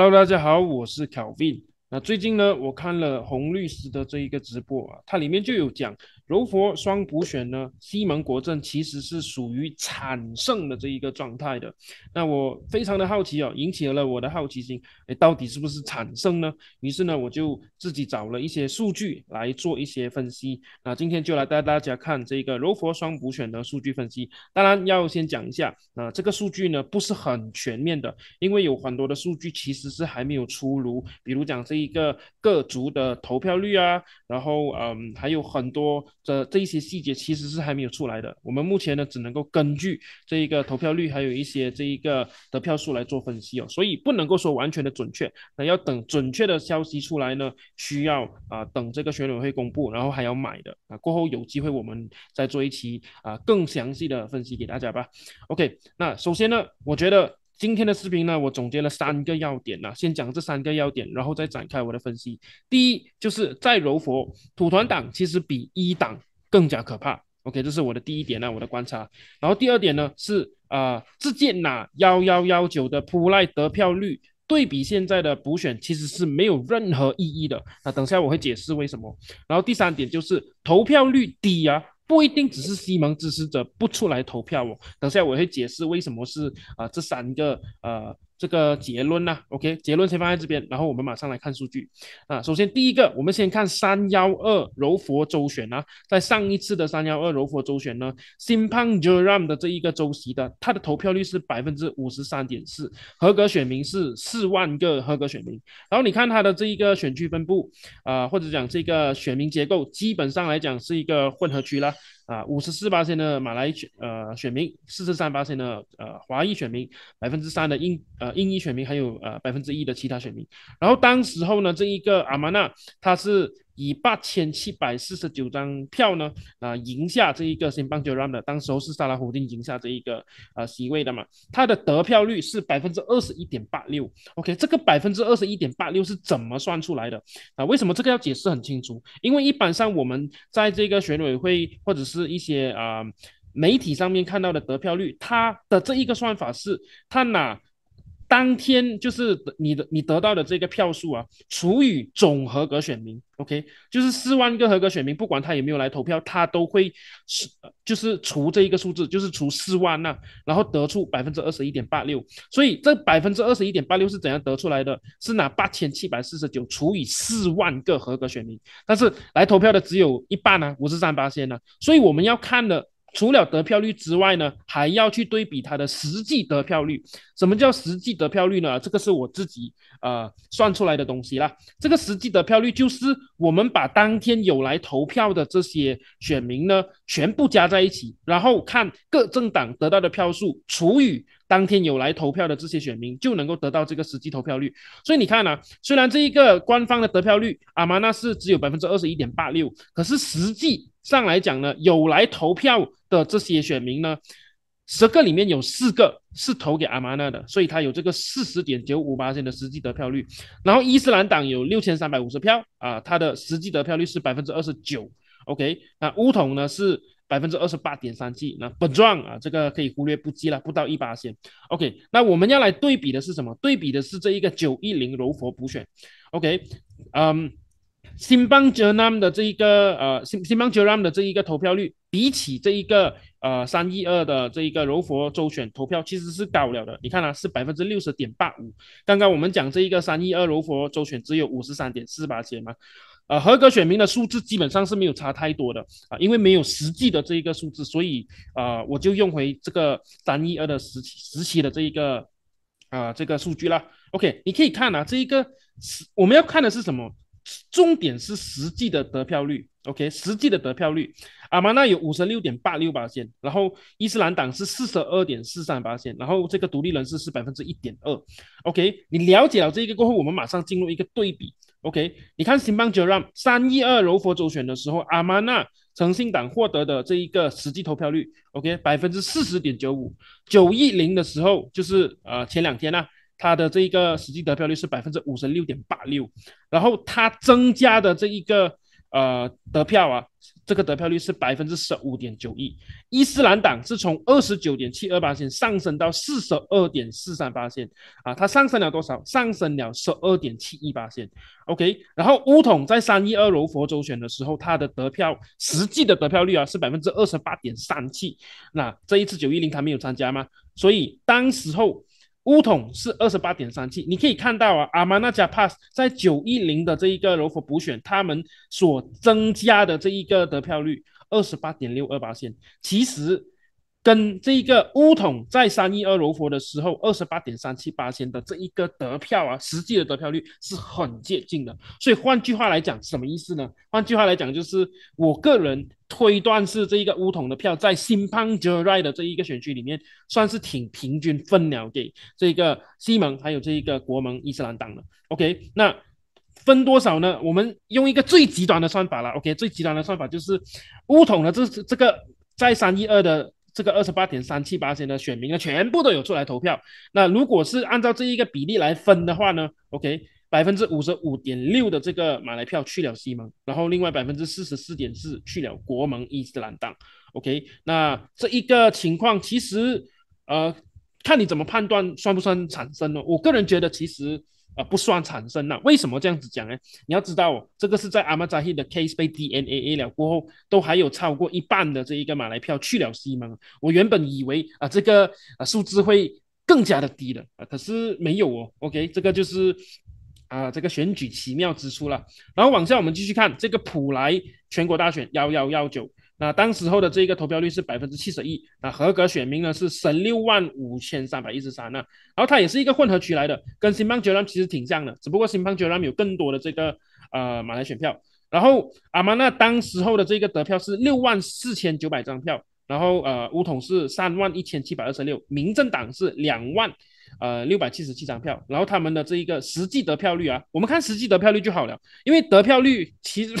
Hello，大家好，我是巧斌。那最近呢，我看了洪律师的这一个直播啊，它里面就有讲柔佛双补选呢，西蒙国政其实是属于产胜的这一个状态的。那我非常的好奇哦，引起了我的好奇心，哎，到底是不是产胜呢？于是呢，我就自己找了一些数据来做一些分析。那今天就来带大家看这个柔佛双补选的数据分析。当然要先讲一下，呃，这个数据呢不是很全面的，因为有很多的数据其实是还没有出炉，比如讲这。一个各族的投票率啊，然后嗯，还有很多的这一些细节其实是还没有出来的。我们目前呢，只能够根据这一个投票率，还有一些这一个得票数来做分析哦，所以不能够说完全的准确。那要等准确的消息出来呢，需要啊等这个选委会公布，然后还要买的啊。过后有机会我们再做一期啊更详细的分析给大家吧。OK，那首先呢，我觉得。今天的视频呢，我总结了三个要点呢，先讲这三个要点，然后再展开我的分析。第一，就是在柔佛土团党其实比一党更加可怕。OK，这是我的第一点呢，我的观察。然后第二点呢是啊，自建哪幺幺幺九的普赖得票率对比现在的补选其实是没有任何意义的。那等下我会解释为什么。然后第三点就是投票率低啊。不一定只是西蒙支持者不出来投票哦，等下我会解释为什么是啊这三个呃。这个结论呢？OK，结论先放在这边，然后我们马上来看数据啊。首先第一个，我们先看三幺二柔佛州选呢，在上一次的三幺二柔佛州选呢，Simpan Joram 的这一个周席的，它的投票率是百分之五十三点四，合格选民是四万个合格选民，然后你看它的这一个选区分布啊，或者讲这个选民结构，基本上来讲是一个混合区啦。啊，五十四八线的马来选呃选民，四十三八线的呃华裔选民，百分之三的英呃英裔选民，还有呃百分之一的其他选民。然后当时候呢，这一个阿曼纳他是。以八千七百四十九张票呢啊赢下这一个新邦州兰的，当时候是萨拉胡丁赢下这一个啊席位的嘛，他的得票率是百分之二十一点八六。OK，这个百分之二十一点八六是怎么算出来的啊？为什么这个要解释很清楚？因为一般上我们在这个选委会或者是一些啊媒体上面看到的得票率，它的这一个算法是它哪？当天就是你的你得到的这个票数啊，除以总合格选民，OK，就是四万个合格选民，不管他有没有来投票，他都会是就是除这一个数字，就是除四万啊，然后得出百分之二十一点八六。所以这百分之二十一点八六是怎样得出来的？是拿八千七百四十九除以四万个合格选民，但是来投票的只有一半呢，五十三八千呢，所以我们要看的。除了得票率之外呢，还要去对比它的实际得票率。什么叫实际得票率呢？这个是我自己呃算出来的东西啦。这个实际得票率就是我们把当天有来投票的这些选民呢全部加在一起，然后看各政党得到的票数除以当天有来投票的这些选民，就能够得到这个实际投票率。所以你看呢，虽然这一个官方的得票率阿玛纳是只有百分之二十一点八六，可是实际。上来讲呢，有来投票的这些选民呢，十个里面有四个是投给阿玛纳的，所以他有这个四十点九五八千的实际得票率。然后伊斯兰党有六千三百五十票啊，他的实际得票率是百分之二十九。OK，那乌统呢是百分之二十八点三七，那本状啊这个可以忽略不计了，不到一八线。OK，那我们要来对比的是什么？对比的是这一个九一零柔佛补选。OK，嗯。新邦吉南的这一个呃，新新邦吉南的这一个投票率，比起这一个呃三亿二的这一个柔佛州选投票其实是高了的。你看啊，是百分之六十点八五。刚刚我们讲这一个三亿二柔佛州选只有五十三点四八%，解吗？呃，合格选民的数字基本上是没有差太多的啊，因为没有实际的这一个数字，所以啊，我就用回这个三亿二的期时期的这一个啊这个数据啦。OK，你可以看啊，这一个我们要看的是什么？重点是实际的得票率，OK，实际的得票率，阿玛纳有五十六点八六八线，然后伊斯兰党是四十二点四三八线，然后这个独立人士是百分之一点二，OK，你了解了这个过后，我们马上进入一个对比，OK，你看新邦 m 让三一二柔佛周选的时候，阿玛纳诚信党获得的这一个实际投票率，OK，百分之四十点九五，九一零的时候就是呃前两天呢。它的这一个实际得票率是百分之五十六点八六，然后它增加的这一个呃得票啊，这个得票率是百分之十五点九一。伊斯兰党是从二十九点七二八线上升到四十二点四三八线啊，它上升了多少？上升了十二点七一八线。OK，然后乌统在三一二柔佛州选的时候，它的得票实际的得票率啊是百分之二十八点三七。那这一次九一零，他没有参加吗？所以当时候。乌统是二十八点三七，你可以看到啊，阿玛纳加帕斯在九一零的这一个柔佛补选，他们所增加的这一个得票率二十八点六二八线，其实。跟这一个乌统在三一二柔佛的时候二十八点三七八千的这一个得票啊，实际的得票率是很接近的。所以换句话来讲，什么意思呢？换句话来讲，就是我个人推断是这一个乌统的票在新邦杰瑞的这一个选区里面，算是挺平均分了给这个西蒙还有这一个国盟伊斯兰党的。OK，那分多少呢？我们用一个最极端的算法了。OK，最极端的算法就是乌统的这这个在三一二的。这个二十八点三七八千的选民呢，全部都有出来投票。那如果是按照这一个比例来分的话呢，OK，百分之五十五点六的这个马来票去了西蒙，然后另外百分之四十四点四去了国盟伊斯兰党。OK，那这一个情况其实，呃，看你怎么判断算不算产生了。我个人觉得其实。啊，不算产生了。为什么这样子讲呢？你要知道，哦，这个是在阿玛扎希的 case 被 DNA 了过后，都还有超过一半的这一个马来票去了西马。我原本以为啊，这个啊数字会更加的低的啊，可是没有哦。OK，这个就是啊这个选举奇妙之处了。然后往下我们继续看这个普莱全国大选幺幺幺九。那当时候的这个投票率是百分之七十一，那合格选民呢是十六万五千三百一十三。那然后它也是一个混合区来的，跟新邦杰兰其实挺像的，只不过新邦杰兰有更多的这个呃马来选票。然后阿曼那当时候的这个得票是六万四千九百张票，然后呃乌统是三万一千七百二十六，民政党是两万呃六百七十七张票。然后他们的这一个实际得票率啊，我们看实际得票率就好了，因为得票率其实。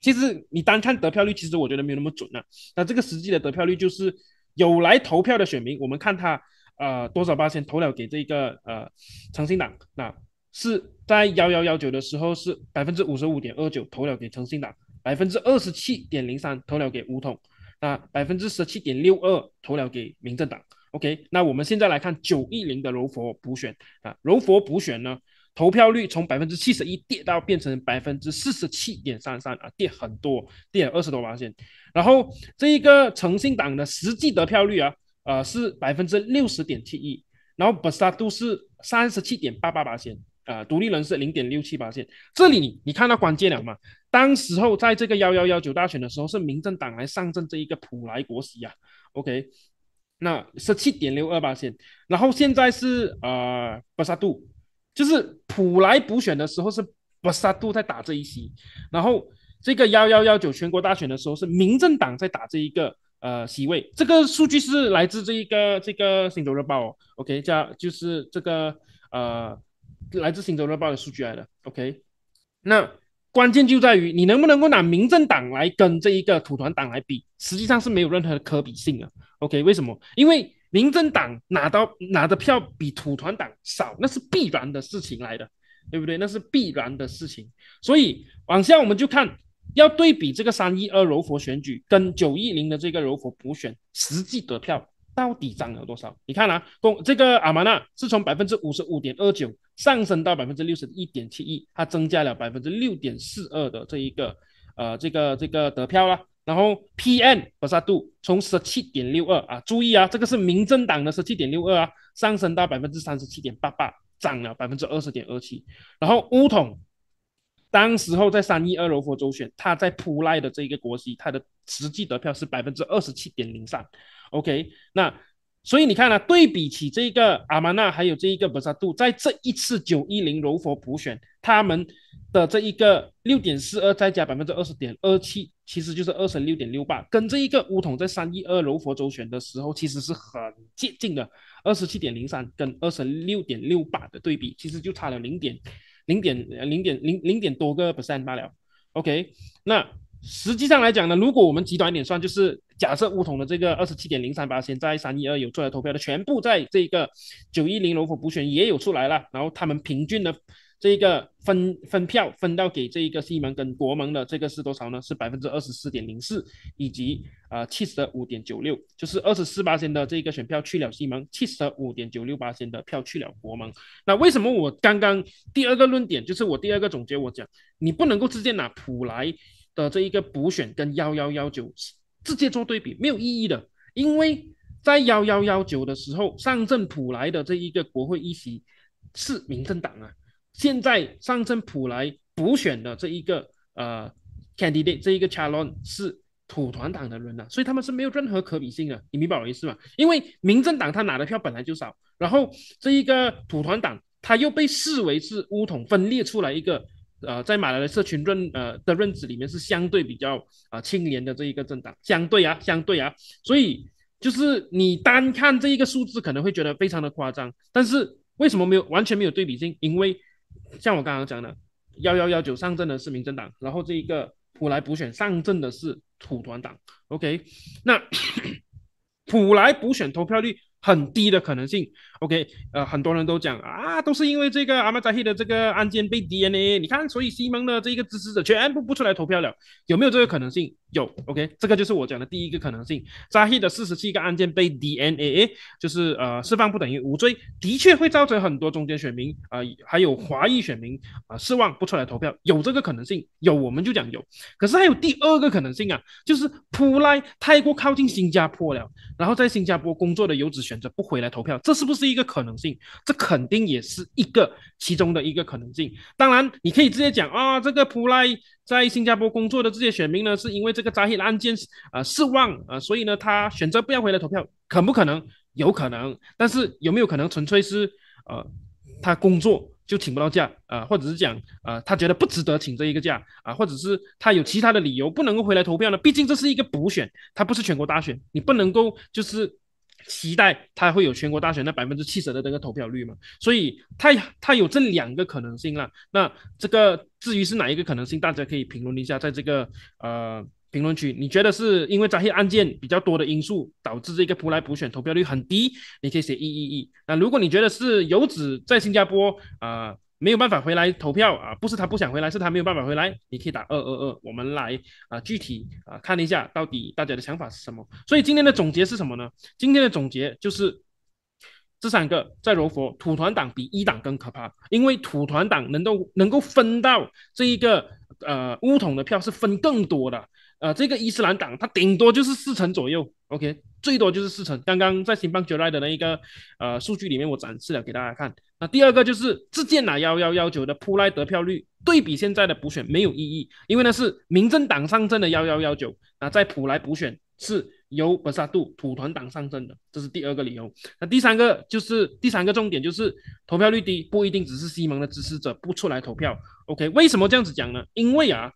其实你单看得票率，其实我觉得没有那么准啊。那这个实际的得票率就是有来投票的选民，我们看他呃多少八千投了给这个呃诚信党。那是在幺幺幺九的时候是百分之五十五点二九投了给诚信党，百分之二十七点零三投了给无统，那百分之十七点六二投了给民政党。OK，那我们现在来看九亿零的柔佛补选啊，柔佛补选呢？投票率从百分之七十一跌到变成百分之四十七点三三啊，跌很多，跌二十多八线。然后这一个诚信党的实际得票率啊，呃是百分之六十点七一，然后布沙度是三十七点八八八线，呃，独立人是零点六七八线。这里你看到关键了吗？当时候在这个幺幺幺九大选的时候，是民政党来上阵这一个普莱国席啊。OK，那十七点六二八线，然后现在是呃布沙度。就是普来补选的时候是巴萨杜在打这一席，然后这个幺幺幺九全国大选的时候是民政党在打这一个呃席位，这个数据是来自这一个这个新洲日报，OK 叫就是这个呃来自新洲日报的数据来的，OK。那关键就在于你能不能够拿民政党来跟这一个土团党来比，实际上是没有任何的可比性啊，OK？为什么？因为民政党拿到拿的票比土团党少，那是必然的事情来的，对不对？那是必然的事情。所以往下我们就看，要对比这个三一二柔佛选举跟九一零的这个柔佛补选实际得票到底涨了多少？你看啊，公这个阿曼纳是从百分之五十五点二九上升到百分之六十一点七一，它增加了百分之六点四二的这一个呃这个这个得票了。然后 PM 博萨杜从十七点六二啊，注意啊，这个是民政党的十七点六二啊，上升到百分之三十七点八八，涨了百分之二十点二七。然后乌统当时候在三一二柔佛州选，他在普赖的这一个国席，他的实际得票是百分之二十七点零三。OK，那所以你看呢，对比起这个阿曼纳还有这一个博萨度，在这一次九一零柔佛普选。他们的这一个六点四二再加百分之二十点二七，其实就是二十六点六八，跟这一个乌统在三一二柔佛周选的时候其实是很接近的，二十七点零三跟二十六点六八的对比，其实就差了零点零点零点零零点多个 percent 罢了。OK，那实际上来讲呢，如果我们极端一点算，就是假设乌统的这个二十七点零三八现在三一二有出来投票的，全部在这个九一零柔佛补选也有出来了，然后他们平均的。这个分分票分到给这一个西盟跟国盟的这个是多少呢？是百分之二十四点零四，以及呃七十五点九六，就是二十四八千的这个选票去了西盟，七十五点九六八千的票去了国盟。那为什么我刚刚第二个论点就是我第二个总结，我讲你不能够直接拿普莱的这一个补选跟幺幺幺九直接做对比，没有意义的，因为在幺幺幺九的时候，上阵普莱的这一个国会议席是民政党啊。现在上证普来补选的这一个呃 candidate 这一个 c h a l l e n g e 是土团党的人呐，所以他们是没有任何可比性的，你明白我意思吗？因为民政党他拿的票本来就少，然后这一个土团党他又被视为是乌统分裂出来一个呃在马来的社群认呃的认知里面是相对比较啊清廉的这一个政党，相对啊相对啊，所以就是你单看这一个数字可能会觉得非常的夸张，但是为什么没有完全没有对比性？因为像我刚刚讲的，幺幺幺九上阵的是民政党，然后这一个普莱补选上阵的是土团党，OK？那 普莱补选投票率？很低的可能性，OK，呃，很多人都讲啊，都是因为这个阿玛扎希的这个案件被 DNA，你看，所以西蒙的这个支持者全部不出来投票了，有没有这个可能性？有，OK，这个就是我讲的第一个可能性，扎希的四十七个案件被 DNA，就是呃释放不等于无罪，的确会造成很多中间选民啊，还有华裔选民啊失望不出来投票，有这个可能性，有，我们就讲有。可是还有第二个可能性啊，就是普赖太过靠近新加坡了，然后在新加坡工作的游子选。不回来投票，这是不是一个可能性？这肯定也是一个其中的一个可能性。当然，你可以直接讲啊，这个普赖在新加坡工作的这些选民呢，是因为这个扎伊的案件啊失望啊，所以呢他选择不要回来投票，可不可能？有可能。但是有没有可能纯粹是呃他工作就请不到假啊，或者是讲呃他觉得不值得请这一个假啊，或者是他有其他的理由不能够回来投票呢？毕竟这是一个补选，他不是全国大选，你不能够就是。期待他会有全国大选那百分之七十的那个投票率嘛？所以他他有这两个可能性了。那这个至于是哪一个可能性，大家可以评论一下，在这个呃评论区，你觉得是因为这些案件比较多的因素导致这个普莱普选投票率很低？你可以写一一一。那如果你觉得是游子在新加坡啊？没有办法回来投票啊，不是他不想回来，是他没有办法回来。你可以打二二二，我们来啊，具体啊看一下到底大家的想法是什么。所以今天的总结是什么呢？今天的总结就是这三个在柔佛土团党比一党更可怕，因为土团党能够能够分到这一个呃乌统的票是分更多的。呃，这个伊斯兰党，它顶多就是四成左右，OK，最多就是四成。刚刚在新邦九赖的那一个呃数据里面，我展示了给大家看。那第二个就是自建党幺幺幺九的普莱得票率对比现在的补选没有意义，因为呢是民政党上阵的幺幺幺九，那在普莱补选是由本沙杜土团党上阵的，这是第二个理由。那第三个就是第三个重点就是投票率低不一定只是西盟的支持者不出来投票，OK，为什么这样子讲呢？因为啊。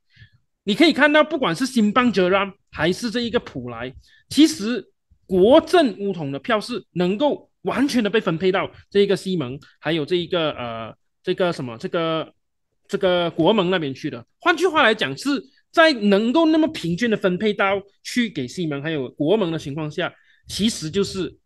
你可以看到，不管是新邦哲拉还是这一个普莱，其实国政乌统的票是能够完全的被分配到这一个西盟，还有这一个呃这个什么这个这个国盟那边去的。换句话来讲，是在能够那么平均的分配到去给西盟还有国盟的情况下，其实就是。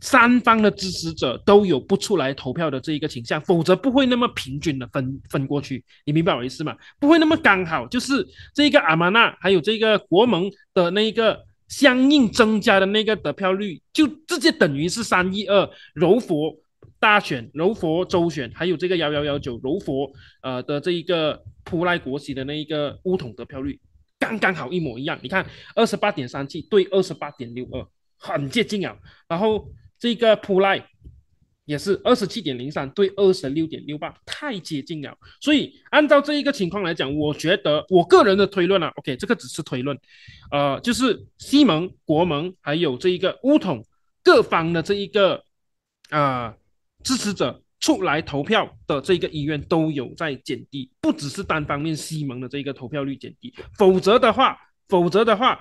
三方的支持者都有不出来投票的这一个倾向，否则不会那么平均的分分过去。你明白我意思吗？不会那么刚好，就是这个阿玛纳还有这个国盟的那一个相应增加的那个得票率，就直接等于是三一二柔佛大选、柔佛州选，还有这个幺幺幺九柔佛呃的这一个普赖国席的那一个乌统得票率，刚刚好一模一样。你看，二十八点三七对二十八点六二。很接近啊，然后这个普赖也是二十七点零三对二十六点六八，太接近了。所以按照这一个情况来讲，我觉得我个人的推论啊，OK，这个只是推论，呃，就是西蒙、国盟还有这一个乌统各方的这一个呃支持者出来投票的这一个意愿都有在减低，不只是单方面西蒙的这个投票率减低，否则的话，否则的话。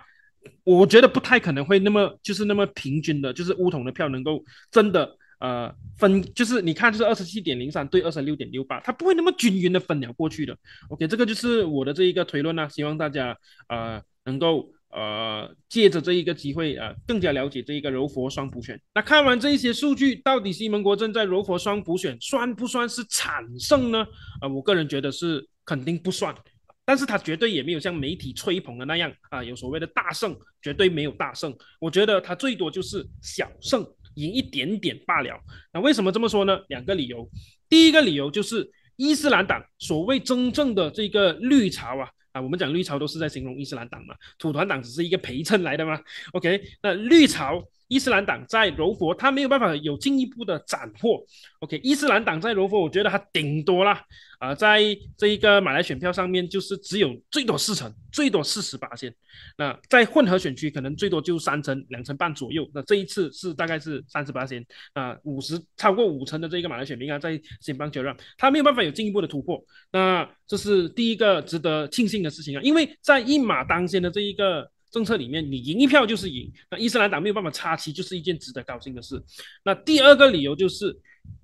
我觉得不太可能会那么就是那么平均的，就是乌统的票能够真的呃分，就是你看就是二十七点零三对二十六点六八，它不会那么均匀的分了过去的。OK，这个就是我的这一个推论呐，希望大家呃能够呃借着这一个机会呃更加了解这一个柔佛双补选。那看完这一些数据，到底西门国正在柔佛双补选算不算是惨胜呢？啊，我个人觉得是肯定不算。但是他绝对也没有像媒体吹捧的那样啊，有所谓的大胜，绝对没有大胜。我觉得他最多就是小胜，赢一点点罢了。那为什么这么说呢？两个理由。第一个理由就是伊斯兰党所谓真正的这个绿潮啊啊，我们讲绿潮都是在形容伊斯兰党嘛，土团党只是一个陪衬来的嘛。OK，那绿潮。伊斯兰党在柔佛，他没有办法有进一步的斩获。OK，伊斯兰党在柔佛，我觉得他顶多啦，啊，在这一个马来选票上面，就是只有最多四成，最多四十八先。那在混合选区，可能最多就三成两成半左右。那这一次是大概是三十八先啊，五十超过五成的这个马来选民啊，在新邦州让，他没有办法有进一步的突破。那这是第一个值得庆幸的事情啊，因为在一马当先的这一个。政策里面，你赢一票就是赢。那伊斯兰党没有办法插旗，就是一件值得高兴的事。那第二个理由就是，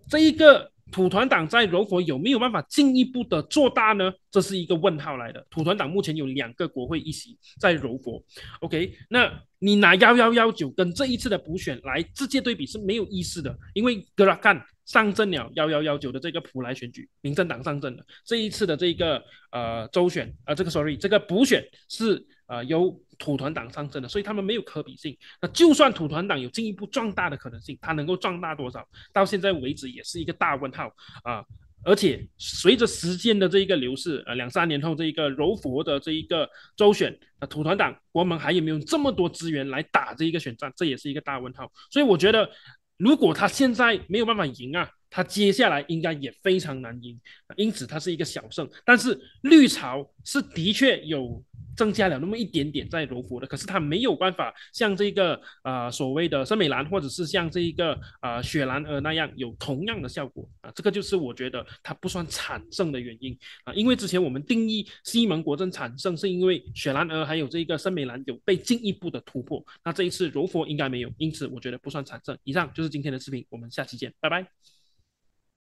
这一个土团党在柔佛有没有办法进一步的做大呢？这是一个问号来的。土团党目前有两个国会议席在柔佛。OK，那你拿幺幺幺九跟这一次的补选来直接对比是没有意思的，因为格拉干上阵了幺幺幺九的这个普莱选举，民政党上阵了。这一次的这个呃周选，呃这个 sorry，这个补选是呃由。土团党上升的，所以他们没有可比性。那就算土团党有进一步壮大的可能性，它能够壮大多少？到现在为止也是一个大问号啊！而且随着时间的这一个流逝，呃，两三年后这一个柔佛的这一个周选，那土团党国们还有没有这么多资源来打这一个选战？这也是一个大问号。所以我觉得，如果他现在没有办法赢啊。他接下来应该也非常难赢，因此他是一个小胜。但是绿潮是的确有增加了那么一点点在柔佛的，可是他没有办法像这个呃所谓的森美兰或者是像这一个呃雪兰莪那样有同样的效果啊。这个就是我觉得他不算惨胜的原因啊。因为之前我们定义西蒙国阵惨胜是因为雪兰莪还有这个森美兰有被进一步的突破，那这一次柔佛应该没有，因此我觉得不算惨胜。以上就是今天的视频，我们下期见，拜拜。